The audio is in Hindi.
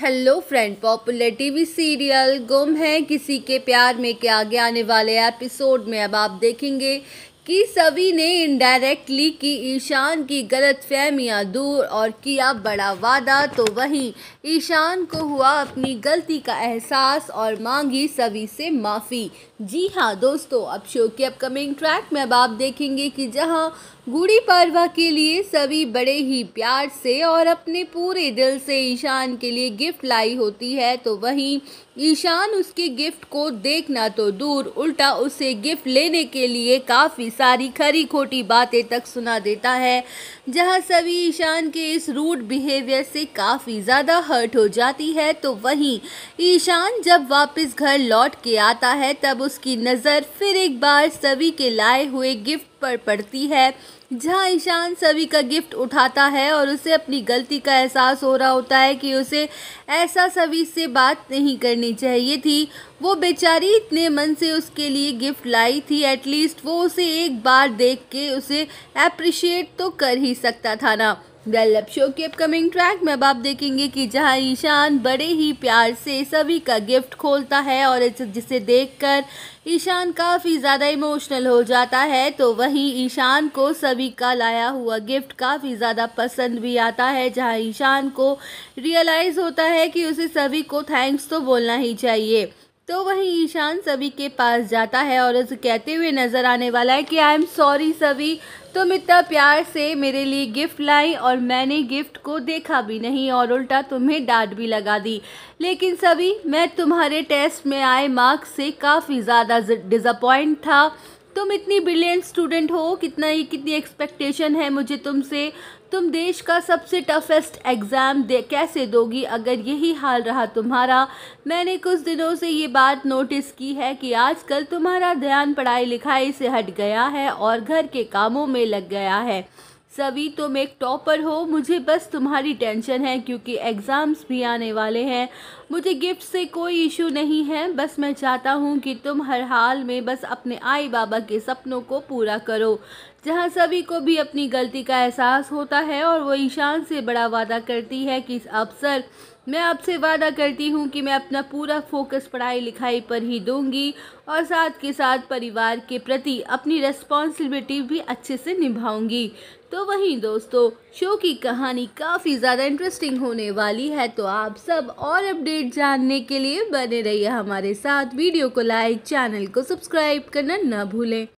hello friend popular TV serial गुम है किसी के प्यार में के आगे आने वाले एपिसोड में अब आप देखेंगे कि सभी ने इनडायरेक्टली की ईशान की गलत फहमियाँ दूर और किया बड़ा वादा तो वहीं ईशान को हुआ अपनी गलती का एहसास और मांगी सभी से माफ़ी जी हाँ दोस्तों अब शो के अपकमिंग ट्रैक में अब आप देखेंगे कि जहाँ गुड़ी पड़वा के लिए सभी बड़े ही प्यार से और अपने पूरे दिल से ईशान के लिए गिफ्ट लाई होती है तो वहीं ईशान उसके गिफ्ट को देखना तो दूर उल्टा उसे गिफ्ट लेने के लिए काफ़ी सारी खरी खोटी बातें तक सुना देता है जहां सभी ईशान के इस रूड बिहेवियर से काफ़ी ज़्यादा हर्ट हो जाती है तो वहीं ईशान जब वापस घर लौट के आता है तब उसकी नज़र फिर एक बार सभी के लाए हुए गिफ्ट पर पड़ती है जहाँ ईशान सभी का गिफ्ट उठाता है और उसे अपनी गलती का एहसास हो रहा होता है कि उसे ऐसा सभी से बात नहीं करनी चाहिए थी वो बेचारी इतने मन से उसके लिए गिफ्ट लाई थी एटलीस्ट वो उसे एक बार देख के उसे अप्रिशिएट तो कर ही सकता था ना वेलअप शो के अपकमिंग ट्रैक में अब आप देखेंगे कि जहां ईशान बड़े ही प्यार से सभी का गिफ्ट खोलता है और जिसे देखकर ईशान काफ़ी ज़्यादा इमोशनल हो जाता है तो वहीं ईशान को सभी का लाया हुआ गिफ्ट काफ़ी ज़्यादा पसंद भी आता है जहां ईशान को रियलाइज़ होता है कि उसे सभी को थैंक्स तो बोलना ही चाहिए तो वहीं ईशान सभी के पास जाता है और उसे कहते हुए नज़र आने वाला है कि आई एम सॉरी सभी तुम इतना प्यार से मेरे लिए गिफ्ट लाई और मैंने गिफ्ट को देखा भी नहीं और उल्टा तुम्हें डांट भी लगा दी लेकिन सभी मैं तुम्हारे टेस्ट में आए मार्क्स से काफ़ी ज़्यादा डिसअपॉइंट था तुम इतनी ब्रिलियंट स्टूडेंट हो कितना ही कितनी एक्सपेक्टेशन है मुझे तुमसे तुम देश का सबसे टफेस्ट एग्ज़ाम दे कैसे दोगी अगर यही हाल रहा तुम्हारा मैंने कुछ दिनों से ये बात नोटिस की है कि आजकल तुम्हारा ध्यान पढ़ाई लिखाई से हट गया है और घर के कामों में लग गया है सभी तुम एक टॉपर हो मुझे बस तुम्हारी टेंशन है क्योंकि एग्ज़ाम्स भी आने वाले हैं मुझे गिफ्ट से कोई इशू नहीं है बस मैं चाहता हूँ कि तुम हर हाल में बस अपने आई बाबा के सपनों को पूरा करो जहाँ सभी को भी अपनी गलती का एहसास होता है और वो ईशान से बड़ा वादा करती है कि इस अवसर मैं आपसे वादा करती हूँ कि मैं अपना पूरा फोकस पढ़ाई लिखाई पर ही दूंगी और साथ के साथ परिवार के प्रति अपनी रेस्पॉन्सिबिलिटी भी अच्छे से निभाऊंगी तो वहीं दोस्तों शो की कहानी काफ़ी ज़्यादा इंटरेस्टिंग होने वाली है तो आप सब और अपडेट जानने के लिए बने रहिए हमारे साथ वीडियो को लाइक चैनल को सब्सक्राइब करना ना भूलें